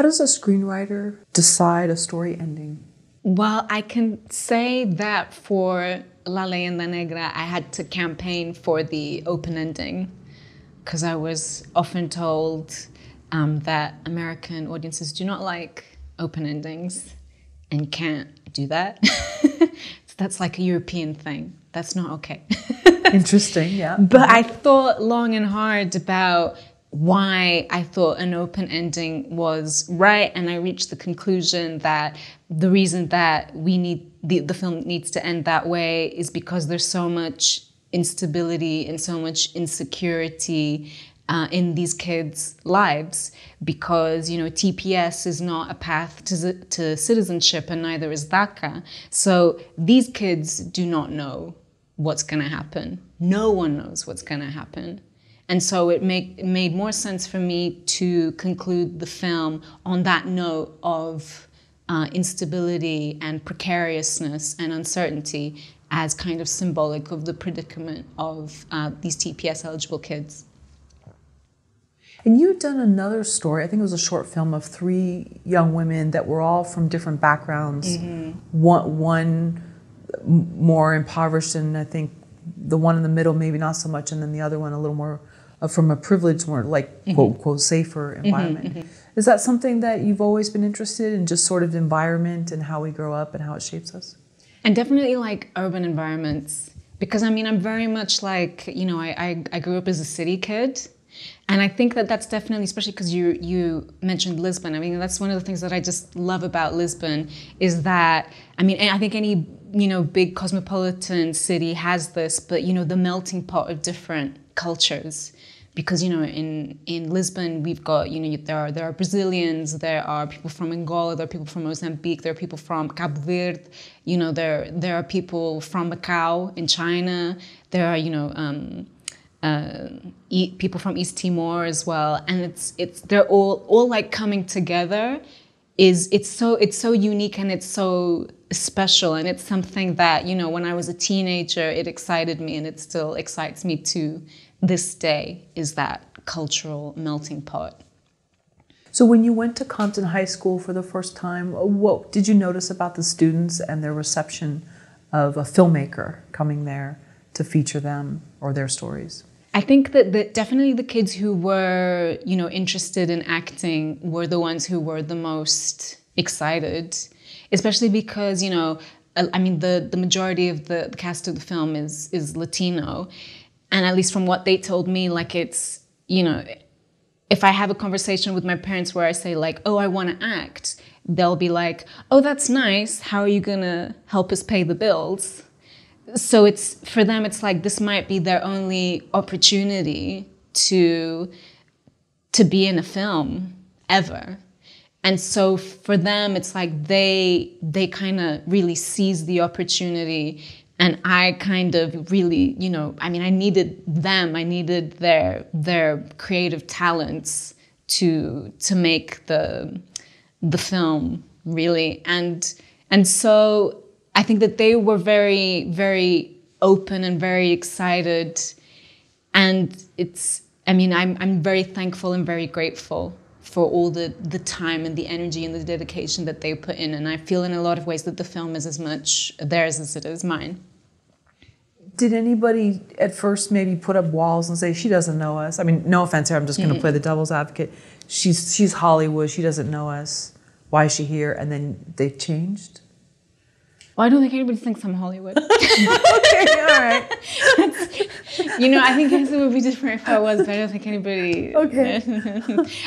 How does a screenwriter decide a story ending? Well, I can say that for La Leyenda Negra, I had to campaign for the open ending because I was often told um, that American audiences do not like open endings and can't do that. so that's like a European thing. That's not okay. Interesting, yeah. But mm-hmm. I thought long and hard about why I thought an open ending was right, and I reached the conclusion that the reason that we need the, the film needs to end that way is because there's so much instability and so much insecurity uh, in these kids' lives because you know TPS is not a path to, to citizenship and neither is DACA. So these kids do not know what's going to happen. No one knows what's going to happen. And so it, make, made more sense for me to conclude the film on that note of uh, instability and precariousness and uncertainty as kind of symbolic of the predicament of uh, these TPS eligible kids. And you had done another story, I think it was a short film of three young women that were all from different backgrounds. Mm-hmm. One, one more impoverished, and I think the one in the middle maybe not so much, and then the other one a little more uh, from a privileged, more like mm-hmm. quote unquote safer mm-hmm, environment. Mm-hmm, Is that something that you've always been interested in, just sort of environment and how we grow up and how it shapes us? And definitely like urban environments, because I mean, I'm very much like, you know, I, I, I grew up as a city kid and I think that that's definitely, especially because you you mentioned Lisbon. I mean, that's one of the things that I just love about Lisbon is that I mean, I think any you know big cosmopolitan city has this, but you know the melting pot of different cultures because you know in in Lisbon we've got you know there are there are Brazilians, there are people from Angola, there are people from Mozambique, there are people from Cabo Verde, you know there there are people from Macau in China, there are you know um, um, e people from East Timor as well, and it's it's they're all all like coming together. Is it's so it's so unique and it's so special and it's something that you know when I was a teenager it excited me and it still excites me to this day is that cultural melting pot. So when you went to Compton High School for the first time, what did you notice about the students and their reception of a filmmaker coming there? to feature them or their stories? I think that the, definitely the kids who were, you know, interested in acting were the ones who were the most excited, especially because, you know, I mean, the, the majority of the, the cast of the film is is Latino, and at least from what they told me, like it's, you know, if I have a conversation with my parents where I say like, oh, I want to act, they'll be like, oh, that's nice. How are you gonna help us pay the bills? so it's for them it's like this might be their only opportunity to to be in a film ever and so for them it's like they they kind of really seize the opportunity and i kind of really you know i mean i needed them i needed their their creative talents to to make the the film really and and so I think that they were very, very open and very excited. And it's, I mean, I'm, I'm very thankful and very grateful for all the, the time and the energy and the dedication that they put in. And I feel in a lot of ways that the film is as much theirs as it is mine. Did anybody at first maybe put up walls and say, she doesn't know us? I mean, no offense here, I'm just going to mm-hmm. play the devil's advocate. She's, she's Hollywood, she doesn't know us. Why is she here? And then they changed? Well, I don't think anybody thinks I'm Hollywood. okay, all right. you know, I think it would be different if I was, but I don't think anybody. Okay.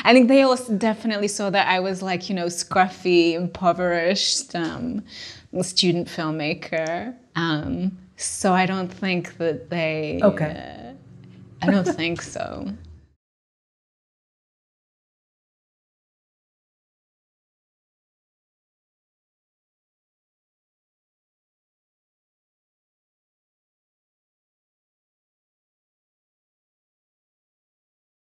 I think they all definitely saw that I was like, you know, scruffy, impoverished um, student filmmaker. Um, so I don't think that they. Okay. Uh, I don't think so.